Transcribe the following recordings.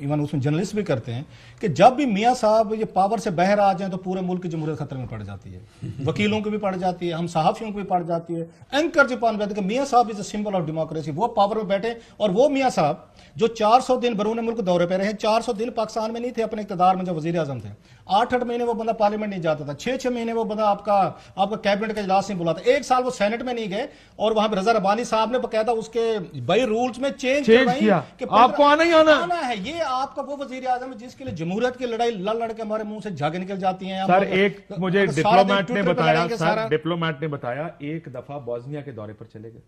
even उसमें journalist भी करते हैं कि जब भी मियाँ साहब ये पावर से बहर आ जाए तो पूरे मुल्क की जमहूरियत खतरे में पड़ जाती है वकीलों को भी पड़ जाती है हम सहाफियों को भी पड़ जाती है एंकर जो पान जाते मियाँ साहब is a symbol of democracy वो पावर में बैठे और वो मियाँ साहब जो 400 दिन बरून मुल्क दौरे पर रहे सौ दिन पाकिस्तान में नहीं थे अपने इकतदार में जो वजी अजम थे आठ आठ महीने वो बंदा पार्लियामेंट नहीं जाता था छह छह महीने वो बंदा आपका आपका कैबिनेट का इजलास नहीं बुलाता एक साल वो सेनेट में नहीं गए और वहां पर रजा रबानी साहब ने बकायदा उसके बाई रूल्स में चेंज करवाई आपको आना ही आना है ये आपका वो वजीर आजम है जिसके लिए जमहूरत की लड़ाई लड़ लड़ के हमारे मुंह से झागे निकल जाती है सर एक मुझे डिप्लोमैट ने बताया सर डिप्लोमैट ने बताया एक दफा बॉस्निया के दौरे पर चले गए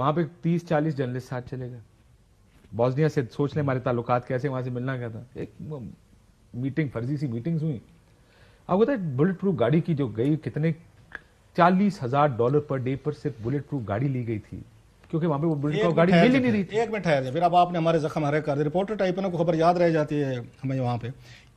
वहां पे तीस चालीस जर्नलिस्ट साथ चले गए बॉस्निया से सोच ले हमारे ताल्लुक कैसे वहां से मिलना क्या था एक मीटिंग फर्जी सी मीटिंग्स हुई आपको पता बुलेट प्रूफ गाड़ी की जो गई कितने चालीस हजार डॉलर पर डे पर सिर्फ बुलेट प्रूफ गाड़ी ली गई थी क्योंकि वहां पे वो बिल्डिंग गाड़ी मिल ही नहीं रही एक मिनट फिर अब आपने हमारे जख्म हरे कर दिए रिपोर्टर टाइप है खबर याद रह जाती है हमें वहाँ पे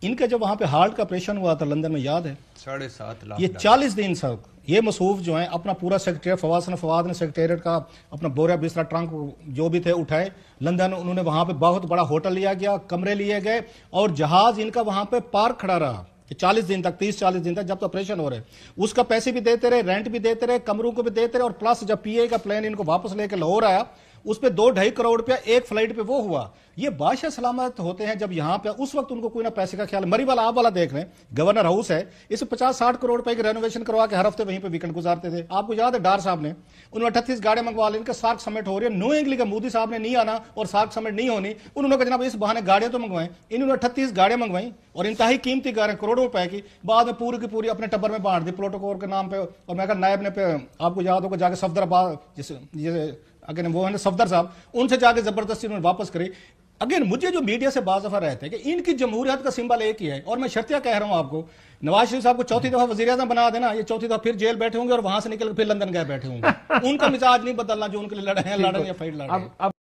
इनका जब वहाँ पे हार्ट का ऑपरेशन हुआ था लंदन में याद है साढ़े सात लाख ये चालीस दिन तक ये मसूफ जो है अपना पूरा सेक्रेटेरियट फवासन फवाद ने सेक्रेटेरियट का अपना बोरा बिस्तरा ट्रंक जो भी थे उठाए लंदन उन्होंने वहां पे बहुत बड़ा होटल लिया गया कमरे लिए गए और जहाज इनका वहाँ पे पार्क खड़ा रहा कि 40 दिन तक 30 40 दिन तक जब तो ऑपरेशन हो रहे उसका पैसे भी देते रहे रेंट भी देते रहे कमरों को भी देते रहे और प्लस जब पीए का प्लान इनको वापस लेके लाहौर आया उस पर दो ढाई करोड़ रुपया एक फ्लाइट पे वो हुआ ये बादशाह सलामत होते हैं जब यहाँ पे उस वक्त उनको कोई ना पैसे का ख्याल मरी वाला आप वाला देख रहे हैं गवर्नर हाउस है इसे पचास साठ करोड़ रुपए की रेनोवेशन करवा के हर हफ्ते वहीं पे वीकेंड गुजारते थे आपको याद है डार साहब ने उन्होंने अठतीस गाड़े मंगवा ली सार्क समेट हो रही है नो इंग्ली का मोदी साहब ने नहीं आना और सार्क समेट नहीं होनी उन्होंने कहा जनाब इस बहाने गाड़ियां तो मंगवाएं इन्होंने अट्ठतीस गाड़ियां मंगवाई और इंतहाई कीमती गाड़ियां करोड़ों रुपए की बाद में पूरी की पूरी अपने टब्बर में बांट दी प्रोटोकॉल के नाम पर और मैं कहा नायब ने आपको याद होगा जाकर सफदराबाद जिस अगेन वो है ना सफदर साहब उनसे जाके जबरदस्ती उन्होंने वापस करी अगेन मुझे जो मीडिया से बाजफा रहते हैं कि इनकी जमहूरियत का सिंबल एक ही है और मैं शर्तिया कह रहा हूं आपको नवाज शरीफ साहब को चौथी दफा वजी अजम बना देना ये चौथी दफा फिर जेल बैठे होंगे और वहां से निकल फिर लंदन गए बैठे होंगे उनका मिजाज नहीं बदलना जो उनके लिए लड़े हैं रहे हैं फाइट लड़ रहे हैं